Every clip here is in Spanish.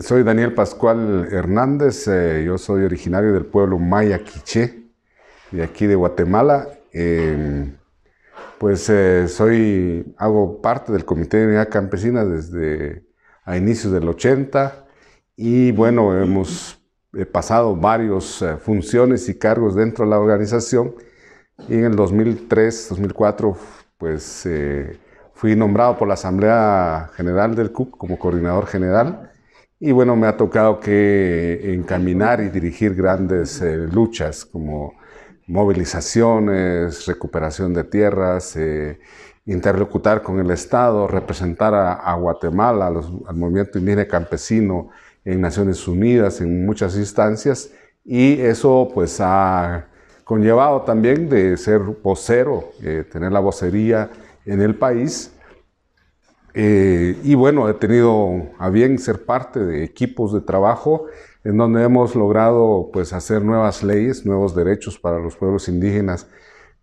Soy Daniel Pascual Hernández, eh, yo soy originario del pueblo Maya Quiché, de aquí de Guatemala. Em, pues eh, soy, hago parte del Comité de Unidad Campesina desde a inicios del 80 y bueno, hemos pasado varias eh, funciones y cargos dentro de la organización y en el 2003, 2004 pues fui nombrado por la Asamblea General del CUC como coordinador general y bueno, me ha tocado que encaminar y dirigir grandes eh, luchas como movilizaciones, recuperación de tierras, eh, interlocutar con el Estado, representar a, Guatemala, al movimiento indígena campesino en Naciones Unidas, en muchas instancias, y eso pues ha conllevado también de ser vocero, eh, tener la vocería en el país eh, y bueno, he tenido a bien ser parte de equipos de trabajo en donde hemos logrado pues, hacer nuevas leyes, nuevos derechos para los pueblos indígenas,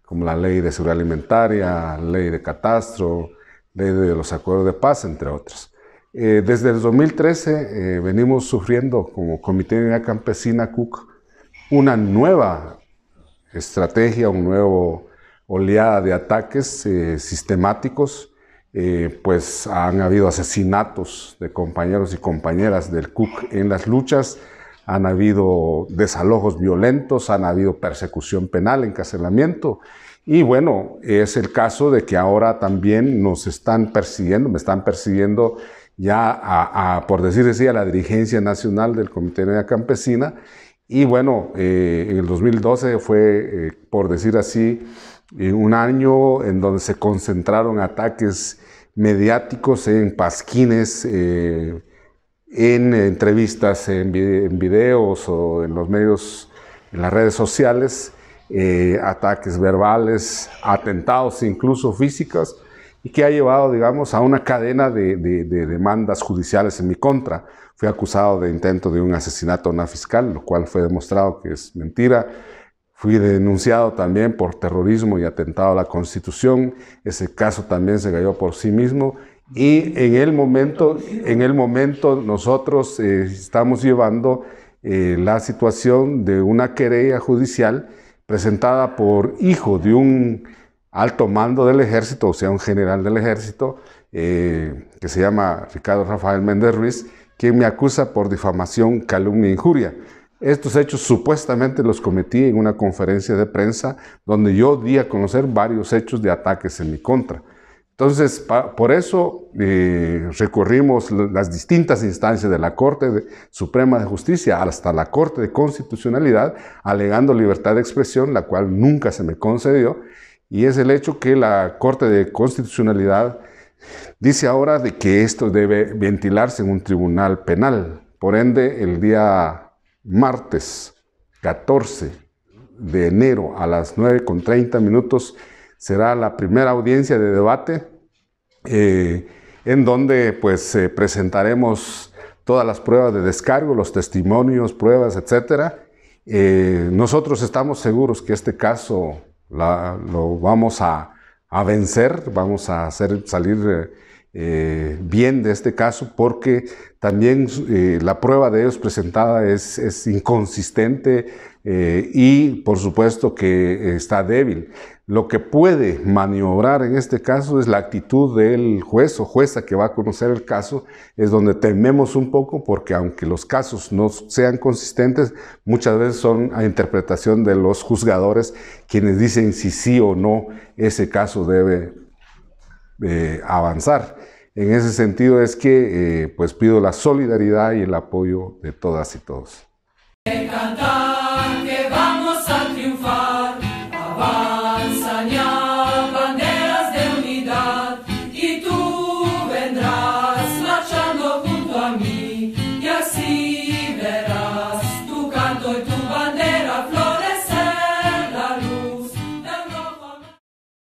como la ley de seguridad alimentaria, ley de catastro, ley de los acuerdos de paz, entre otros eh, desde el 2013 eh, venimos sufriendo como Comité de Unidad Campesina CUC una nueva estrategia, un nuevo oleada de ataques sistemáticos eh, pues han habido asesinatos de compañeros y compañeras del CUC en las luchas, han habido desalojos violentos, han habido persecución penal, encarcelamiento. Y bueno, es el caso de que ahora también nos están persiguiendo, me están persiguiendo ya por decir así, a la dirigencia nacional del Comité de Campesina. Y bueno, eh, en el 2012 fue, eh, por decir así, eh, un año en donde se concentraron ataques mediáticos en pasquines, eh, en entrevistas, en, videos o en los medios, en las redes sociales, eh, ataques verbales, atentados incluso físicos, y que ha llevado, digamos, a una cadena de, de demandas judiciales en mi contra. Fui acusado de intento de un asesinato a una fiscal, lo cual fue demostrado que es mentira Fui denunciado también por terrorismo y atentado a la Constitución. Ese caso también se cayó por sí mismo. Y en el momento, en el momento nosotros eh, estamos llevando eh, la situación de una querella judicial presentada por hijo de un alto mando del ejército, o sea, un general del ejército, eh, que se llama Ricardo Rafael Méndez Ruiz, quien me acusa por difamación, calumnia e injuria. Estos hechos supuestamente los cometí en una conferencia de prensa donde yo di a conocer varios hechos de ataques en mi contra. Entonces, por eso eh, recorrimos las distintas instancias de la Corte Suprema de Justicia hasta la Corte de Constitucionalidad, alegando libertad de expresión, la cual nunca se me concedió, y es el hecho que la Corte de Constitucionalidad dice ahora de que esto debe ventilarse en un tribunal penal. Por ende, el día martes 14 de enero a las con 9.30 minutos será la primera audiencia de debate eh, en donde pues eh, presentaremos todas las pruebas de descargo, los testimonios, pruebas, etc. Eh, nosotros estamos seguros que este caso lo vamos a, a, vencer, vamos a hacer salir eh, bien de este caso porque también eh, la prueba de ellos presentada es, inconsistente eh, y por supuesto que está débil. Lo que puede maniobrar en este caso es la actitud del juez o jueza que va a conocer el caso, es donde tememos un poco porque aunque los casos no sean consistentes, muchas veces son a interpretación de los juzgadores quienes dicen si sí o no ese caso debe eh, avanzar. En ese sentido es que eh, pues pido la solidaridad y el apoyo de todas y todos. encanta que vamos a triunfar, avanzan ya banderas de unidad y tú vendrás marchando junto a mí.